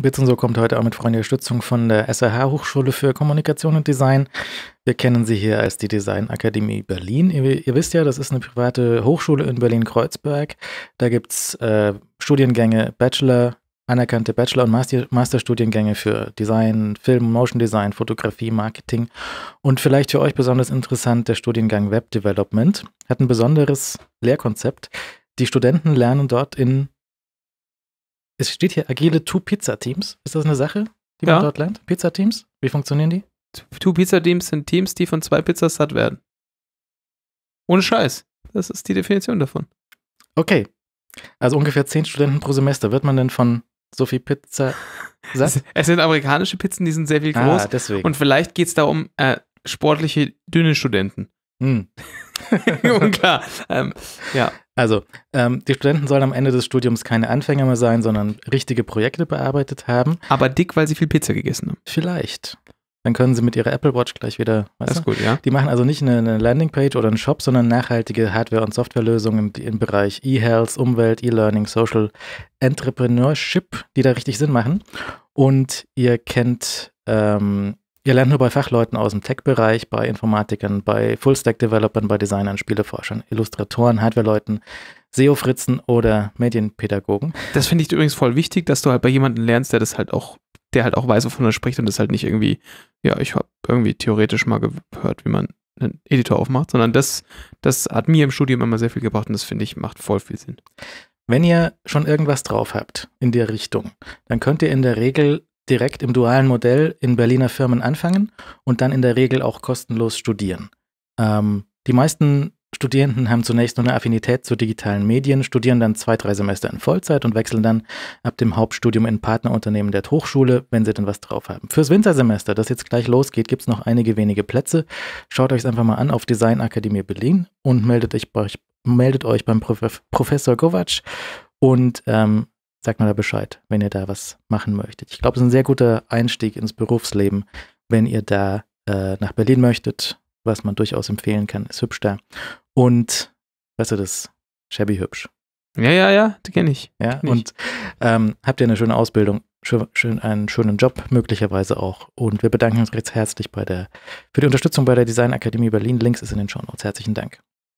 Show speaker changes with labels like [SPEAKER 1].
[SPEAKER 1] Bits und so kommt heute auch mit freundlicher Stützung von der SRH Hochschule für Kommunikation und Design. Wir kennen sie hier als die Design Akademie Berlin. Ihr, ihr wisst ja, das ist eine private Hochschule in Berlin-Kreuzberg. Da gibt es äh, Studiengänge Bachelor, anerkannte Bachelor- und Master Masterstudiengänge für Design, Film, Motion Design, Fotografie, Marketing und vielleicht für euch besonders interessant der Studiengang Web Development. Hat ein besonderes Lehrkonzept. Die Studenten lernen dort in es steht hier agile Two-Pizza-Teams. Ist das eine Sache, die ja. man dort lernt? Pizza-Teams? Wie funktionieren die? Two-Pizza-Teams sind Teams, die von zwei Pizzas satt werden. Ohne Scheiß.
[SPEAKER 2] Das ist die Definition
[SPEAKER 1] davon. Okay. Also ungefähr zehn Studenten pro Semester. Wird man denn von so viel Pizza satt?
[SPEAKER 2] Es sind amerikanische Pizzen, die sind sehr viel ah, groß. Ah, deswegen. Und vielleicht geht es da um äh, sportliche, dünne
[SPEAKER 1] Studenten. Hm. Unklar. ähm, ja. Also, ähm, die Studenten sollen am Ende des Studiums keine Anfänger mehr sein, sondern richtige Projekte bearbeitet haben. Aber dick, weil sie viel Pizza gegessen haben. Vielleicht. Dann können sie mit ihrer Apple Watch gleich wieder. das ist du? gut, ja. Die machen also nicht eine, eine Landingpage oder einen Shop, sondern nachhaltige Hardware- und Softwarelösungen im, im Bereich E-Health, Umwelt, E-Learning, Social Entrepreneurship, die da richtig Sinn machen. Und ihr kennt ähm, Ihr lernt nur bei Fachleuten aus dem Tech-Bereich, bei Informatikern, bei Full-Stack-Developern, bei Designern, Spieleforschern, Illustratoren, Hardware-Leuten, SEO-Fritzen oder Medienpädagogen. Das finde ich übrigens voll wichtig, dass du halt bei
[SPEAKER 2] jemandem lernst, der das halt auch, der halt auch weiß, wovon er spricht und das halt nicht irgendwie, ja, ich habe irgendwie theoretisch mal gehört, wie man einen Editor aufmacht, sondern das, das hat mir im Studium immer sehr viel gebracht
[SPEAKER 1] und das finde ich macht voll viel Sinn. Wenn ihr schon irgendwas drauf habt in der Richtung, dann könnt ihr in der Regel direkt im dualen Modell in Berliner Firmen anfangen und dann in der Regel auch kostenlos studieren. Ähm, die meisten Studierenden haben zunächst nur eine Affinität zu digitalen Medien, studieren dann zwei, drei Semester in Vollzeit und wechseln dann ab dem Hauptstudium in Partnerunternehmen der Hochschule, wenn sie dann was drauf haben. Fürs Wintersemester, das jetzt gleich losgeht, gibt es noch einige wenige Plätze. Schaut euch es einfach mal an auf Design Akademie Berlin und meldet euch, meldet euch beim Prof Professor Kovac und ähm, sagt mir da Bescheid, wenn ihr da was machen möchtet. Ich glaube, es ist ein sehr guter Einstieg ins Berufsleben, wenn ihr da äh, nach Berlin möchtet, was man durchaus empfehlen kann. Ist hübsch da. Und, weißt du, das shabby hübsch. Ja, ja, ja, die kenne ich. Ja, kenn und ich. Ähm, habt ihr eine schöne Ausbildung, schön, schön, einen schönen Job möglicherweise auch. Und wir bedanken uns recht herzlich bei der, für die Unterstützung bei der Design Akademie Berlin. Links ist in den Show Notes. Herzlichen Dank.